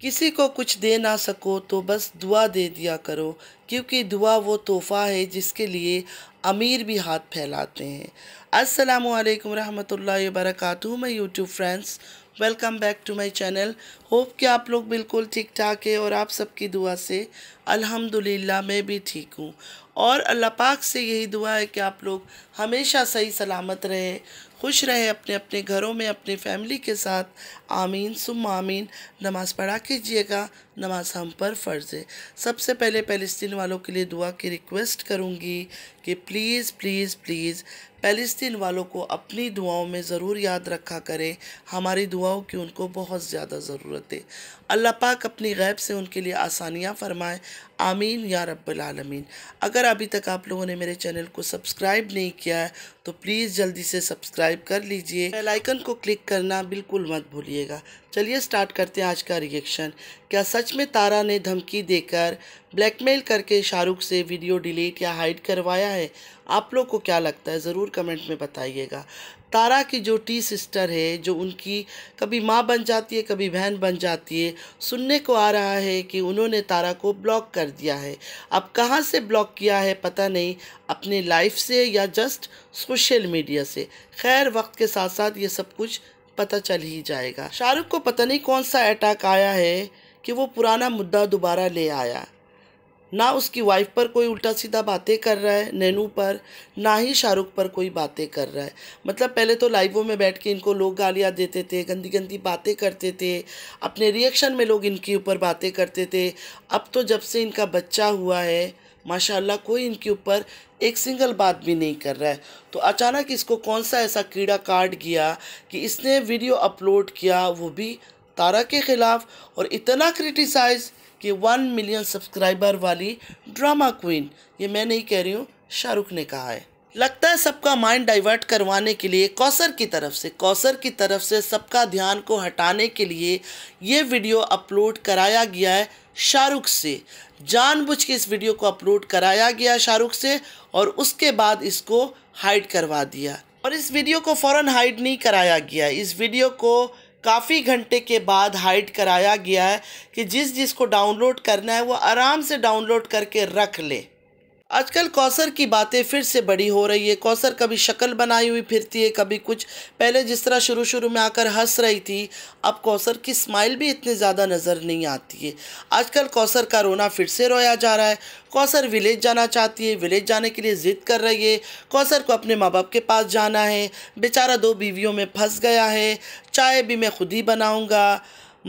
किसी को कुछ दे ना सको तो बस दुआ दे दिया करो क्योंकि दुआ वो तोहफ़ा है जिसके लिए अमीर भी हाथ फैलाते हैं अस्सलाम वालेकुम रहमतुल्लाहि वबरकatuh मैं YouTube friends welcome back to my channel hope कि आप लोग बिल्कुल ठीक ठाक है और आप सबकी दुआ से अल्हम्दुलिल्लाह मैं भी ठीक हूँ और अल्लाह पाक से यही दुआ है कि आप लोग हमेशा सही सलामत रहें खुश रहें अपने अपने घरों में अपने फैमिली के साथ आमीन सुम आमीन नमाज़ पढ़ा कीजिएगा नमाज हम पर फ़र्ज़ है सबसे पहले फ़लस्तीन वालों के लिए दुआ की रिक्वेस्ट करूँगी कि प्लीज़ प्लीज़ प्लीज़ फ़लस्तीन वालों को अपनी दुआओं में ज़रूर याद रखा करें हमारी दुआओं की उनको बहुत ज़्यादा ज़रूरत है अल्लाह पाक अपनी गैब से उनके लिए आसानियाँ फरमाएँ आमीन या रब्बल आलमीन अगर अभी तक आप लोगों ने मेरे चैनल को सब्सक्राइब नहीं किया है तो प्लीज़ जल्दी से सब्सक्राइब कर लीजिए बेल आइकन को क्लिक करना बिल्कुल मत भूलिएगा चलिए स्टार्ट करते हैं आज का रिएक्शन क्या सच में तारा ने धमकी देकर ब्लैकमेल करके शाहरुख से वीडियो डिलीट या हाइड करवाया है आप लोग को क्या लगता है ज़रूर कमेंट में बताइएगा तारा की जो टी सिस्टर है जो उनकी कभी माँ बन जाती है कभी बहन बन जाती है सुनने को आ रहा है कि उन्होंने तारा को ब्लॉक कर दिया है अब कहाँ से ब्लॉक किया है पता नहीं अपने लाइफ से या जस्ट सोशल मीडिया से खैर वक्त के साथ साथ ये सब कुछ पता चल ही जाएगा शाहरुख को पता नहीं कौन सा अटैक आया है कि वो पुराना मुद्दा दोबारा ले आया ना उसकी वाइफ पर कोई उल्टा सीधा बातें कर रहा है नैनू पर ना ही शाहरुख पर कोई बातें कर रहा है मतलब पहले तो लाइवों में बैठ के इनको लोग गालियाँ देते थे गंदी गंदी बातें करते थे अपने रिएक्शन में लोग इनके ऊपर बातें करते थे अब तो जब से इनका बच्चा हुआ है माशाल्लाह कोई इनके ऊपर एक सिंगल बात भी नहीं कर रहा है तो अचानक इसको कौन सा ऐसा कीड़ा काट गया कि इसने वीडियो अपलोड किया वो भी तारा के ख़िलाफ़ और इतना क्रिटिसाइज़ कि वन मिलियन सब्सक्राइबर वाली ड्रामा क्वीन ये मैं नहीं कह रही हूँ शाहरुख ने कहा है लगता है सबका माइंड डाइवर्ट करवाने के लिए कौसर की तरफ से कौसर की तरफ से सबका ध्यान को हटाने के लिए ये वीडियो अपलोड कराया गया है शाहरुख से जानबूझ के इस वीडियो को अपलोड कराया गया शाहरुख से और उसके बाद इसको हाइड करवा दिया और इस वीडियो को फ़ौरन हाइड नहीं कराया गया इस वीडियो को काफ़ी घंटे के बाद हाइड कराया गया है कि जिस जिसको डाउनलोड करना है वो आराम से डाउनलोड करके रख ले आजकल कौसर की बातें फिर से बड़ी हो रही है कौसर कभी शक्ल बनाई हुई फिरती है कभी कुछ पहले जिस तरह शुरू शुरू में आकर हंस रही थी अब कौसर की स्माइल भी इतनी ज़्यादा नज़र नहीं आती है आजकल कौसर का रोना फिर से रोया जा रहा है कौसर विलेज जाना चाहती है विलेज जाने के लिए ज़िद कर रही है कौसर को अपने माँ बाप के पास जाना है बेचारा दो बीवियों में फंस गया है चाय भी मैं खुद ही बनाऊँगा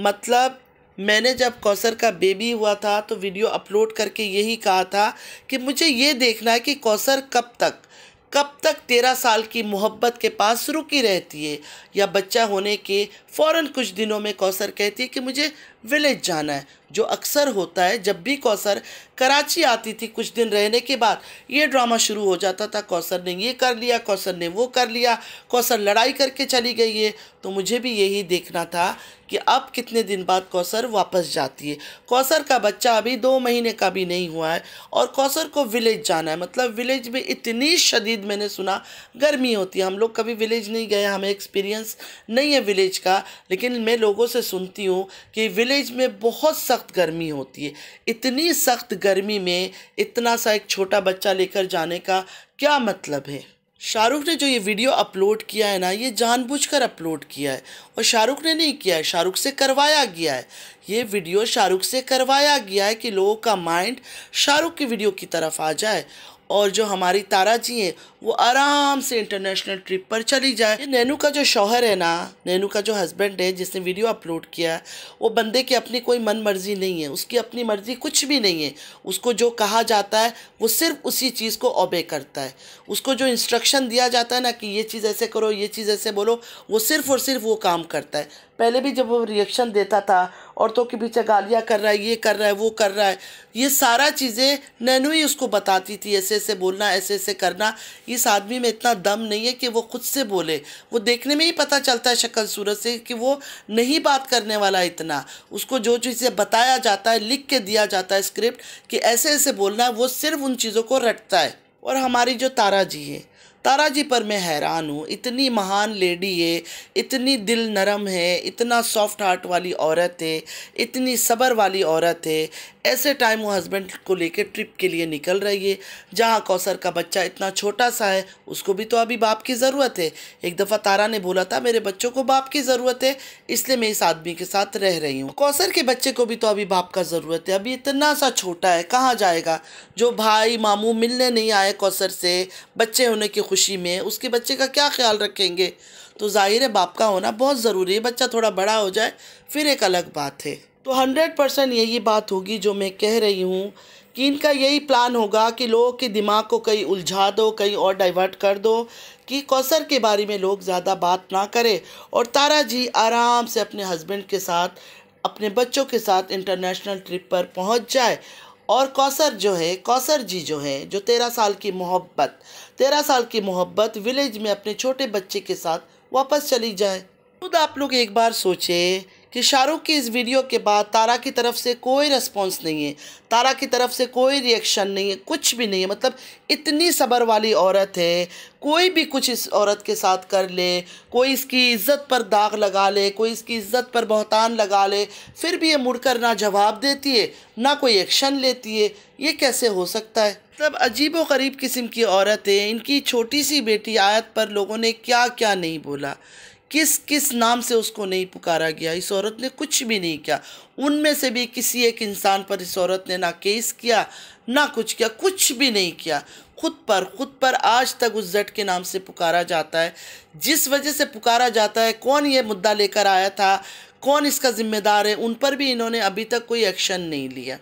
मतलब मैंने जब कौसर का बेबी हुआ था तो वीडियो अपलोड करके यही कहा था कि मुझे ये देखना है कि कौसर कब तक कब तक तेरह साल की मोहब्बत के पास रुकी रहती है या बच्चा होने के फ़ौर कुछ दिनों में कौसर कहती है कि मुझे विलेज जाना है जो अक्सर होता है जब भी कौसर कराची आती थी कुछ दिन रहने के बाद ये ड्रामा शुरू हो जाता था कौसर ने ये कर लिया कौसर ने वो कर लिया कौसर लड़ाई करके चली गई है तो मुझे भी यही देखना था कि अब कितने दिन बाद कौसर वापस जाती है कौसर का बच्चा अभी दो महीने का भी नहीं हुआ है और कौसर को विलेज जाना है मतलब विलेज में इतनी शदीद मैंने सुना गर्मी होती है हम लोग कभी विलेज नहीं गए हमें एक्सपीरियंस नहीं है विलेज का लेकिन मैं लोगों से सुनती हूँ कि विलेज नॉर्वेज में बहुत सख्त गर्मी होती है इतनी सख्त गर्मी में इतना सा एक छोटा बच्चा लेकर जाने का क्या मतलब है शाहरुख ने जो ये वीडियो अपलोड किया है ना ये जानबूझकर अपलोड किया है और शाहरुख ने नहीं किया है शाहरुख से करवाया गया है ये वीडियो शाहरुख से करवाया गया है कि लोगों का माइंड शाहरुख की वीडियो की तरफ आ जाए और जो हमारी तारा जी हैं वो आराम से इंटरनेशनल ट्रिप पर चली जाए नैनू का जो शौहर है ना नैनू का जो हस्बैंड है जिसने वीडियो अपलोड किया है वो बंदे की अपनी कोई मन मर्जी नहीं है उसकी अपनी मर्जी कुछ भी नहीं है उसको जो कहा जाता है वो सिर्फ उसी चीज़ को ओबे करता है उसको जो इंस्ट्रक्शन दिया जाता है ना कि ये चीज़ ऐसे करो ये चीज़ ऐसे बोलो वो सिर्फ़ और सिर्फ वो काम करता है पहले भी जब वो रिएक्शन देता था औरतों के पीछे गालियाँ कर रहा है ये कर रहा है वो कर रहा है ये सारा चीज़ें नैनू ही उसको बताती थी ऐसे ऐसे बोलना ऐसे ऐसे करना इस आदमी में इतना दम नहीं है कि वो खुद से बोले वो देखने में ही पता चलता है शक्ल सूरत से कि वो नहीं बात करने वाला इतना उसको जो चीज़ें बताया जाता है लिख के दिया जाता है स्क्रिप्ट कि ऐसे ऐसे बोलना है वो सिर्फ उन चीज़ों को रटता है और हमारी जो तारा जी है तारा जी पर मैं हैरान हूँ इतनी महान लेडी है इतनी दिल नरम है इतना सॉफ्ट हार्ट वाली औरत है इतनी सब्र वाली औरत है ऐसे टाइम वो हस्बैंड को लेकर ट्रिप के लिए निकल रही है जहाँ कौसर का बच्चा इतना छोटा सा है उसको भी तो अभी बाप की ज़रूरत है एक दफ़ा तारा ने बोला था मेरे बच्चों को बाप की ज़रूरत है इसलिए मैं इस आदमी के साथ रह रही हूँ कौसर के बच्चे को भी तो अभी बाप का ज़रूरत है अभी इतना सा छोटा है कहाँ जाएगा जो भाई मामू मिलने नहीं आए कौसर से बच्चे होने की खुशी में उसके बच्चे का क्या ख्याल रखेंगे तो ज़ाहिर है बाप का होना बहुत ज़रूरी है बच्चा थोड़ा बड़ा हो जाए फिर एक अलग बात है तो हंड्रेड परसेंट यही बात होगी जो मैं कह रही हूँ कि इनका यही प्लान होगा कि लोगों के दिमाग को कहीं उलझा दो कहीं और डाइवर्ट कर दो कि कौसर के बारे में लोग ज़्यादा बात ना करें और तारा जी आराम से अपने हस्बैंड के साथ अपने बच्चों के साथ इंटरनेशनल ट्रिप पर पहुंच जाए और कौसर जो है कौसर जी जो है जो तेरह साल की मोहब्बत तेरह साल की मोहब्बत विलेज में अपने छोटे बच्चे के साथ वापस चली जाए खुद आप लोग एक बार सोचें कि शाहरुख की इस वीडियो के बाद तारा की तरफ से कोई रिस्पॉन्स नहीं है तारा की तरफ से कोई रिएक्शन नहीं है कुछ भी नहीं है मतलब इतनी सब्र वाली औरत है कोई भी कुछ इस औरत के साथ कर ले कोई इसकी इज़्ज़त पर दाग लगा ले कोई इसकी इज़्ज़त पर बहतान लगा ले फिर भी ये मुड़कर ना जवाब देती है ना कोई एक्शन लेती है ये कैसे हो सकता है मतलब अजीब व गरीब किस्म की औरत है इनकी छोटी सी बेटी आयत पर लोगों ने क्या क्या नहीं बोला किस किस नाम से उसको नहीं पुकारा गया इस औरत ने कुछ भी नहीं किया उनमें से भी किसी एक इंसान पर इस औरत ने ना केस किया ना कुछ किया कुछ भी नहीं किया खुद पर खुद पर आज तक उस जट के नाम से पुकारा जाता है जिस वजह से पुकारा जाता है कौन ये मुद्दा लेकर आया था कौन इसका ज़िम्मेदार है उन पर भी इन्होंने अभी तक कोई एक्शन नहीं लिया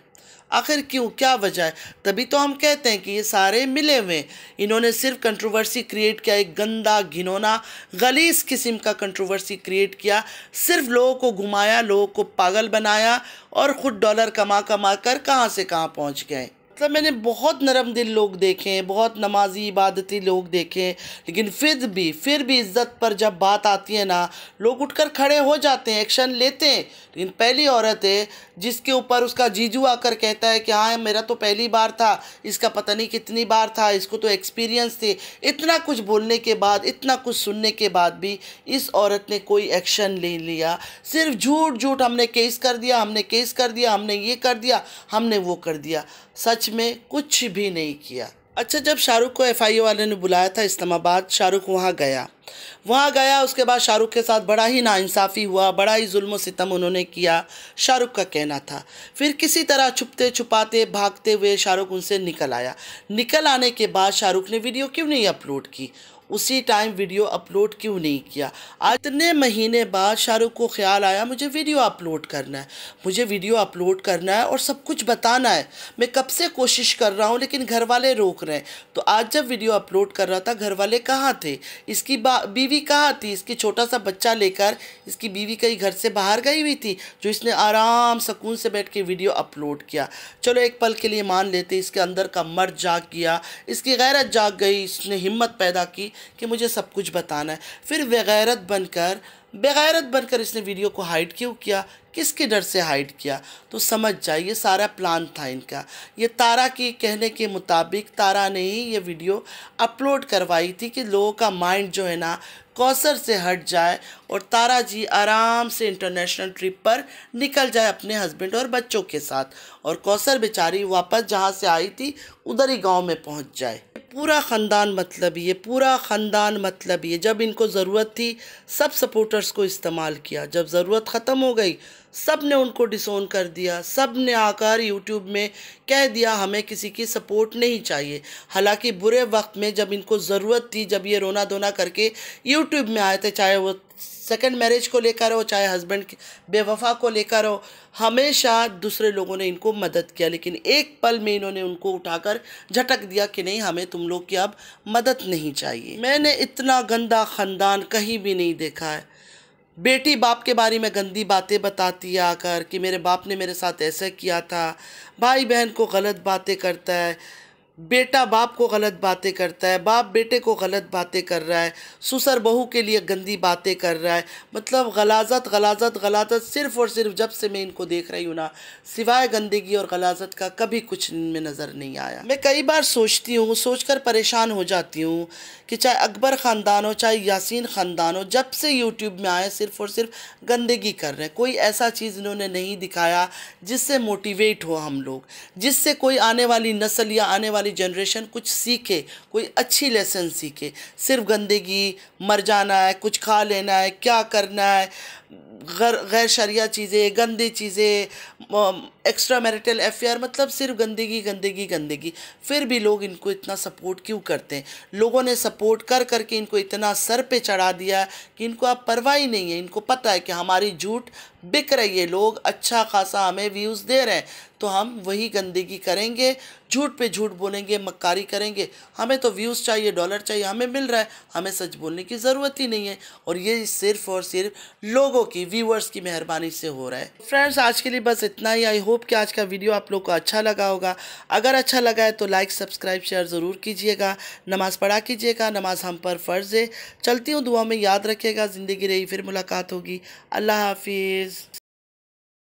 आखिर क्यों क्या वजह है तभी तो हम कहते हैं कि ये सारे मिले हुए इन्होंने सिर्फ कंट्रोवर्सी क्रिएट किया एक गंदा घिनौना गलीस किस्म का कंट्रोवर्सी क्रिएट किया सिर्फ लोगों को घुमाया लोगों को पागल बनाया और ख़ुद डॉलर कमा कमा कर कहाँ से कहाँ पहुँच गए मतलब मैंने बहुत नरम दिल लोग देखे हैं बहुत नमाजी इबादती लोग देखे हैं लेकिन फिर भी फिर भी इज़्ज़त पर जब बात आती है ना लोग उठकर खड़े हो जाते हैं एक्शन लेते हैं लेकिन पहली औरत है जिसके ऊपर उसका जीजू आकर कहता है कि हाँ मेरा तो पहली बार था इसका पता नहीं कितनी बार था इसको तो एक्सपीरियंस थे इतना कुछ बोलने के बाद इतना कुछ सुनने के बाद भी इस औरत ने कोई एक्शन ले लिया सिर्फ झूठ झूठ हमने केस कर दिया हमने केस कर दिया हमने ये कर दिया हमने वो कर दिया सच में कुछ भी नहीं किया अच्छा जब शाहरुख को एफआईए वाले ने बुलाया था इस्लामाबाद शाहरुख वहाँ गया वहाँ गया उसके बाद शाहरुख के साथ बड़ा ही नाइंसाफ़ी हुआ बड़ा ही जुल्म सितम उन्होंने किया शाहरुख का कहना था फिर किसी तरह छुपते छुपाते भागते हुए शाहरुख उनसे निकल आया निकल आने के बाद शाहरुख ने वीडियो क्यों नहीं अपलोड की उसी टाइम वीडियो अपलोड क्यों नहीं किया आज इतने महीने बाद शाहरुख को ख्याल आया मुझे वीडियो अपलोड करना है मुझे वीडियो अपलोड करना है और सब कुछ बताना है मैं कब से कोशिश कर रहा हूँ लेकिन घर वाले रोक रहे हैं तो आज जब वीडियो अपलोड कर रहा था घर वाले कहाँ थे इसकी बीवी कहाँ थी इसकी छोटा सा बच्चा लेकर इसकी बीवी कहीं घर से बाहर गई हुई थी जो इसने आराम सकून से बैठ के वीडियो अपलोड किया चलो एक पल के लिए मान लेते इसके अंदर का मर्द जाग गया इसकी गैरत जाग गई इसने हिम्मत पैदा की कि मुझे सब कुछ बताना है फिर वगैरत बनकर बेगैरत बनकर इसने वीडियो को हाइड क्यों किया किसके डर से हाइड किया तो समझ जाइए सारा प्लान था इनका ये तारा के कहने के मुताबिक तारा ने ही ये वीडियो अपलोड करवाई थी कि लोगों का माइंड जो है ना कौसर से हट जाए और तारा जी आराम से इंटरनेशनल ट्रिप पर निकल जाए अपने हस्बैंड और बच्चों के साथ और कौसर बेचारी वापस जहाँ से आई थी उधर ही गाँव में पहुँच जाए पूरा ख़ानदान मतलब ये पूरा ख़ानदान मतलब ये जब इनको ज़रूरत थी सब सपोर्टर पोस्टर्स को इस्तेमाल किया जब ज़रूरत ख़त्म हो गई सब ने उनको डिसोन कर दिया सब ने आकर यूट्यूब में कह दिया हमें किसी की सपोर्ट नहीं चाहिए हालांकि बुरे वक्त में जब इनको ज़रूरत थी जब ये रोना धोना करके यूट्यूब में आए थे चाहे वो सेकंड मैरिज को लेकर हो चाहे हस्बैंड की बेवफा को लेकर हो हमेशा दूसरे लोगों ने इनको मदद किया लेकिन एक पल में इन्होंने उनको उठाकर झटक दिया कि नहीं हमें तुम लोग की अब मदद नहीं चाहिए मैंने इतना गंदा ख़ानदान कहीं भी नहीं देखा है बेटी बाप के बारे में गंदी बातें बताती है आकर कि मेरे बाप ने मेरे साथ ऐसा किया था भाई बहन को गलत बातें करता है बेटा बाप को गलत बातें करता है बाप बेटे को गलत बातें कर रहा है सुसर बहू के लिए गंदी बातें कर रहा है मतलब गलाजत गलाजत गलाजत सिर्फ़ और सिर्फ जब से मैं इनको देख रही हूँ ना सिवाय गंदगी और गलाजत का कभी कुछ में नज़र नहीं आया मैं कई बार सोचती हूँ सोच कर परेशान हो जाती हूँ कि चाहे अकबर ख़ानदान हो चाहे यासिन ख़ानदान हो जब से यूट्यूब में आए सिर्फ़ और सिर्फ गंदगी कर रहे हैं कोई ऐसा चीज़ इन्होंने नहीं दिखाया जिससे मोटिवेट हो हम लोग जिससे कोई आने वाली नस्ल या आने वाली हमारी जनरेशन कुछ सीखे कोई अच्छी लेसन सीखे सिर्फ गंदगी मर जाना है कुछ खा लेना है क्या करना है गर गैर शरिया चीज़ें गंदी चीज़ें एक्स्ट्रा मैरिटल अफेयर मतलब सिर्फ गंदगी गंदगी गंदगी फिर भी लोग इनको इतना सपोर्ट क्यों करते हैं लोगों ने सपोर्ट कर करके इनको इतना सर पे चढ़ा दिया कि इनको अब परवाह ही नहीं है इनको पता है कि हमारी झूठ बिक रही है लोग अच्छा खासा हमें व्यूज़ दे रहे हैं तो हम वही गंदगी करेंगे झूठ पे झूठ बोलेंगे मक्कारी करेंगे हमें तो व्यूज़ चाहिए डॉलर चाहिए हमें मिल रहा है हमें सच बोलने की ज़रूरत ही नहीं है और ये सिर्फ़ और सिर्फ लोगों की व्यूअर्स की मेहरबानी से हो रहा है फ्रेंड्स आज के लिए बस इतना ही आई होप कि आज का वीडियो आप लोग को अच्छा लगा होगा अगर अच्छा लगा है तो लाइक सब्सक्राइब शेयर ज़रूर कीजिएगा नमाज़ पढ़ा कीजिएगा नमाज हम पर फ़र्ज़ है चलती हूँ दुआ में याद रखिएगा ज़िंदगी रही फिर मुलाकात होगी अल्लाह हाफिज़